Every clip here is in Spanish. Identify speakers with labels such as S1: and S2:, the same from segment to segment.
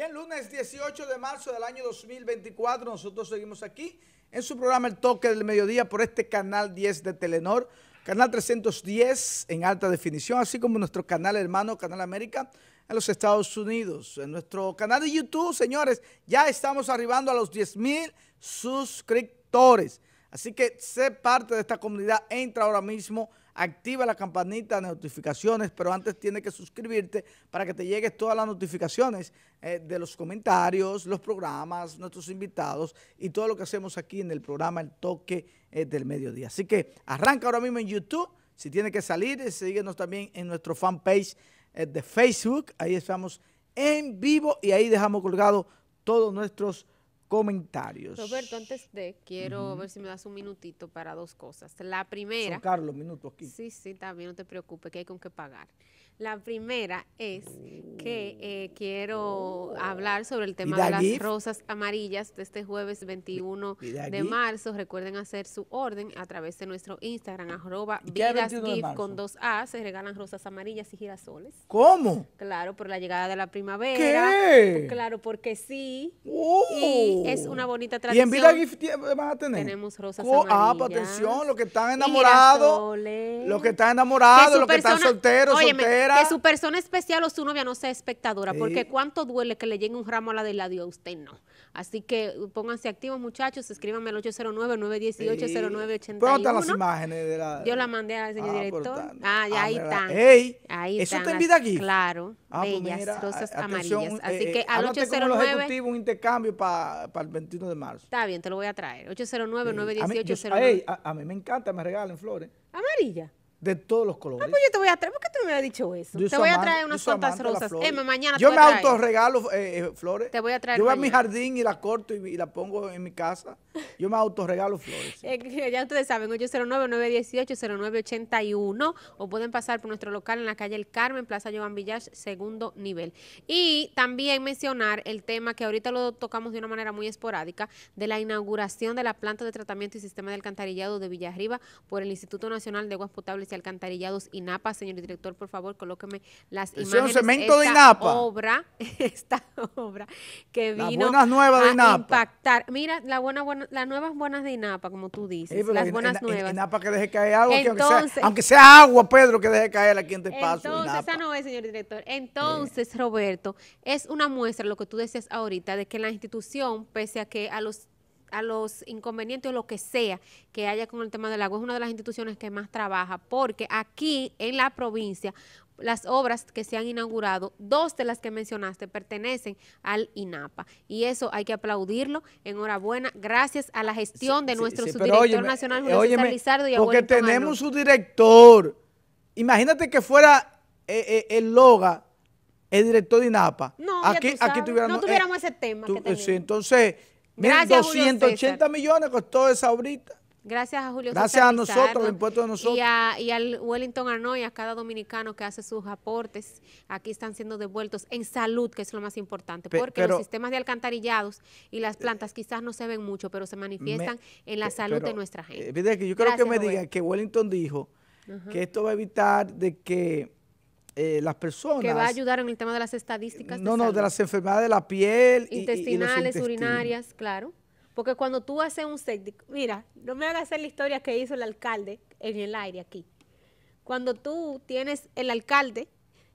S1: Bien, lunes 18 de marzo del año 2024, nosotros seguimos aquí en su programa El Toque del Mediodía por este canal 10 de Telenor, canal 310 en alta definición, así como nuestro canal hermano, Canal América, en los Estados Unidos. En nuestro canal de YouTube, señores, ya estamos arribando a los 10 mil suscriptores. Así que sé parte de esta comunidad, entra ahora mismo, activa la campanita de notificaciones, pero antes tienes que suscribirte para que te llegues todas las notificaciones eh, de los comentarios, los programas, nuestros invitados y todo lo que hacemos aquí en el programa El Toque eh, del Mediodía. Así que arranca ahora mismo en YouTube, si tiene que salir, síguenos también en nuestro fanpage eh, de Facebook, ahí estamos en vivo y ahí dejamos colgado todos nuestros comentarios. Roberto,
S2: antes de, quiero ver si me das un minutito para dos cosas. La primera... Carlos, minutos aquí. Sí, sí, también no te preocupes, que hay con qué pagar. La primera es que oh. eh, quiero oh. hablar sobre el tema de, las rosas amarillas de este jueves 21 de, marzo. Recuerden hacer su orden a través de nuestro Instagram, arroba VidasGift con dos A. Se regalan rosas amarillas y girasoles. ¿Cómo? Claro, por la llegada de la primavera. ¿Qué? Claro, porque sí. Oh es una bonita tradición. ¿Y en vida Gift eh, vas a tener? Tenemos rosas ah, amarillas. Ah, pues atención, los que están
S1: enamorados, los que están enamorados, los que están solteros, solteras. Que su
S2: persona especial o su novia no sea espectadora, porque cuánto duele que le llegue un ramo a la del lado a usted no. Así que uh, pónganse activos, muchachos, escríbanme al 809-918-0981. Sí. las
S1: imágenes de la...?
S2: Yo la mandé al señor ah, director. Ah, ya ah, ahí están. Ey, ahí ¿Eso está en Vida
S1: Claro, pues bellas, rosas amarillas. Así eh, que eh, al 809... con los ejecutivos
S2: un intercambio para para el 21 de marzo. Está bien, te lo voy a traer. 809 918
S1: A, mí me encanta, me regalen flores. ¿Amarilla? De todos los colores. Ah, pues
S2: yo te voy a traer, porque me ha dicho
S1: eso. te voy a traer unas cuantas rosas. mañana Yo te voy me autorregalo eh, eh, flores.
S2: Te voy a traer Yo voy a mi jardín
S1: y la corto y, la pongo en mi casa. Yo me autorregalo flores.
S2: ya ustedes saben, 809-918-0981 o pueden pasar por nuestro local en la calle El Carmen, Plaza Joan Villar, segundo nivel. Y también mencionar el tema que ahorita lo tocamos de una manera muy esporádica, de la inauguración de la planta de tratamiento y sistema de alcantarillado de Villarriba por el Instituto Nacional de Aguas Potables y Alcantarillados, INAPA, señor director por favor, colóqueme las es imágenes. Cemento de Inapa. obra, esta obra que vino nuevas a impactar. Mira, la buena, las nuevas buenas de Inapa, como tú dices, las buenas nuevas. Inapa
S1: que deje caer agua, aunque, sea, agua, Pedro, que deje caer aquí en paso Entonces,
S2: esa no es, señor director. Entonces, Roberto, es una muestra, lo que tú decías ahorita, de que la institución, pese a que a los a los inconvenientes o lo que sea que haya con el tema del agua. Es una de las instituciones que más trabaja porque aquí en la provincia las obras que se han inaugurado, dos de las que mencionaste pertenecen al INAPA. Y eso hay que aplaudirlo. Enhorabuena. Gracias a la gestión de nuestro subdirector nacional, eh, Julio Porque tenemos su
S1: director. Imagínate que fuera eh, eh, el Loga, el director de INAPA. No, aquí, tuviéramos, no tuviéramos ese tema. entonces Gracias, 280 millones costó esa obrita.
S2: Gracias a Julio Gracias a nosotros, el impuesto de nosotros. Y, a, al Wellington Arnoy, a cada dominicano que hace sus aportes, aquí están siendo devueltos en salud, que es lo más importante, porque los sistemas de alcantarillados y las eh, plantas quizás no se ven mucho, pero se manifiestan en la salud de nuestra gente.
S1: Eh, yo creo que me diga que Wellington dijo que esto va a evitar de que eh, las
S2: personas... Que va a ayudar en el tema de las estadísticas. No, de no, de
S1: las enfermedades de la piel. Intestinales, urinarias,
S2: claro. Porque cuando tú haces un séptico, mira, no me hagas hacer la historia que hizo el alcalde en el aire aquí. Cuando tú tienes el alcalde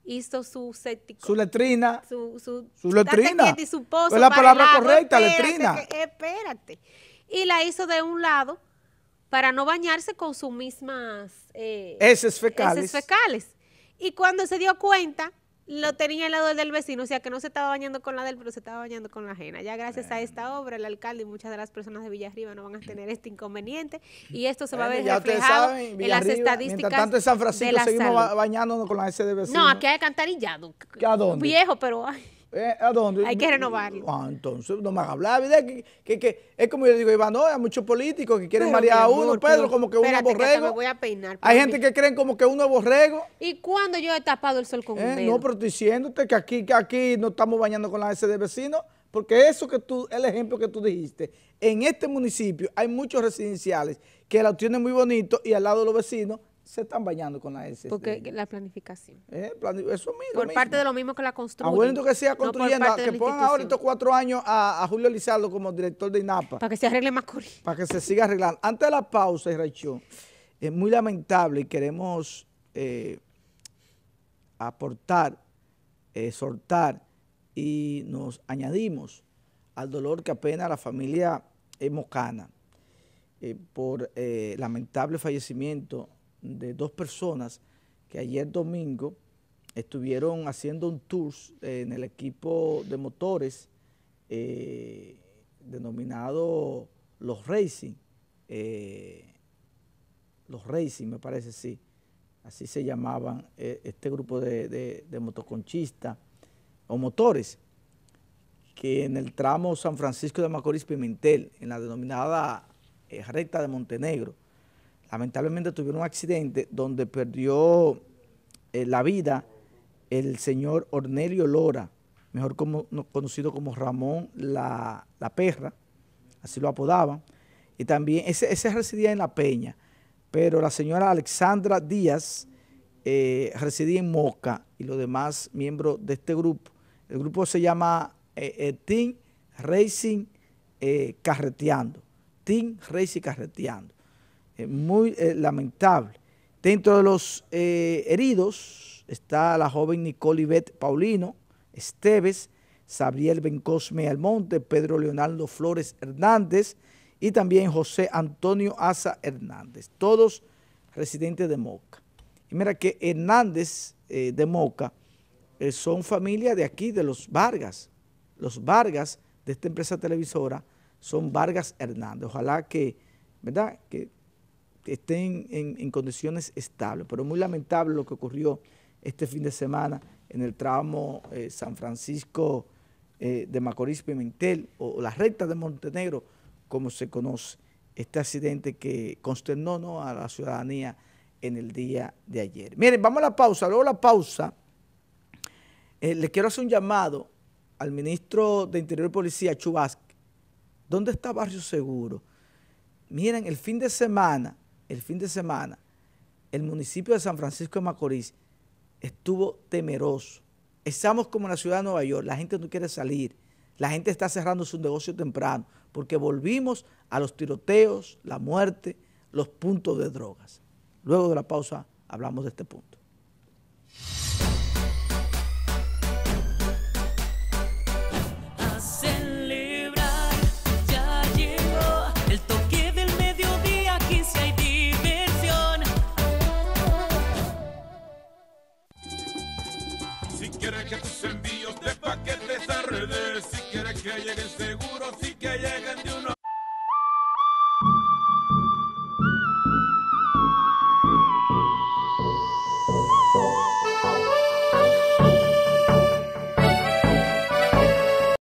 S2: hizo su séptico. Su letrina. Su, su, letrina. es la palabra correcta, letrina. espérate. Y la hizo de un lado para no bañarse con sus mismas... Eh, fecales. Y cuando se dio cuenta, lo tenía el lado del vecino, o sea que no se estaba bañando con la del, pero se estaba bañando con la ajena. Ya gracias a esta obra, el alcalde y muchas de las personas de Villarriba no van a tener este inconveniente y esto se va a ver reflejado en las estadísticas. Mientras tanto, en San Francisco seguimos
S1: bañándonos con la vecino. No, aquí
S2: hay y ¿A dónde? Viejo, pero. Eh, hay que renovarlo.
S1: Ah, entonces, no me habla a que, es como yo digo, Iván, no, hay muchos políticos que quieren marear a uno, Pedro, como que uno es borrego. hay gente que creen como que uno es borrego.
S2: ¿Y cuando yo he tapado el sol con eh, un dedo? No, pero
S1: estoy diciéndote que aquí, que aquí no estamos bañando con la S de vecinos, porque eso que tú, el ejemplo que tú dijiste, en este municipio hay muchos residenciales que la tienen muy bonito y al lado de los vecinos se están bañando con la S. Porque
S2: la planificación.
S1: Eh, eso
S2: Por parte de lo mismo que la construyen. Abuelito que siga construyendo, que pongan ahora estos
S1: cuatro años a, Julio Lizardo como director de INAPA. Para que se
S2: arregle más corriente.
S1: Para que se siga arreglando. Antes de la pausa, Raichu es muy lamentable y queremos eh, aportar, exhortar y nos añadimos al dolor que apenas la familia eh, mocana eh, por lamentable fallecimiento de dos personas que ayer domingo estuvieron haciendo un tour eh, en el equipo de motores eh, denominado Los Racing. Eh, los Racing, me parece, sí. Así se llamaban este grupo de, de motoconchistas o motores, que en el tramo San Francisco de Macorís Pimentel, en la denominada recta de Montenegro, lamentablemente tuvieron un accidente donde perdió eh, la vida el señor Ornelio Lora, mejor conocido como Ramón la, Perra, así lo apodaban, y también ese, residía en La Peña, pero la señora Alexandra Díaz eh, residía en Moca y los demás miembros de este grupo. El grupo se llama eh, Team Racing Carreteando, Team Racing Carreteando. Eh, muy eh, lamentable. Dentro de los eh, heridos está la joven Nicole Paulino, Esteves, Sabriel Bencosme Almonte, Pedro Leonardo Flores Hernández y también José Antonio Asa Hernández, todos residentes de Moca. Y mira que Hernández de Moca son familia de aquí, de los Vargas. Los Vargas de esta empresa televisora son Vargas Hernández. Ojalá que, ¿verdad? Que estén en, condiciones estables. Pero muy lamentable lo que ocurrió este fin de semana en el tramo eh, San Francisco eh, de Macorís Pimentel o, la recta de Montenegro, como se conoce, este accidente que consternó ¿no? a la ciudadanía en el día de ayer. Miren, vamos a la pausa. Luego la pausa, Les eh, le quiero hacer un llamado al ministro de Interior y Policía, Chubasque. ¿Dónde está Barrio Seguro? Miren, el fin de semana el fin de semana, el municipio de San Francisco de Macorís estuvo temeroso. Estamos como en la ciudad de Nueva York, la gente no quiere salir, la gente está cerrando su negocio temprano, porque volvimos a los tiroteos, la muerte, los puntos de drogas. Luego de la pausa hablamos de este punto. que llegue seguro,
S2: sí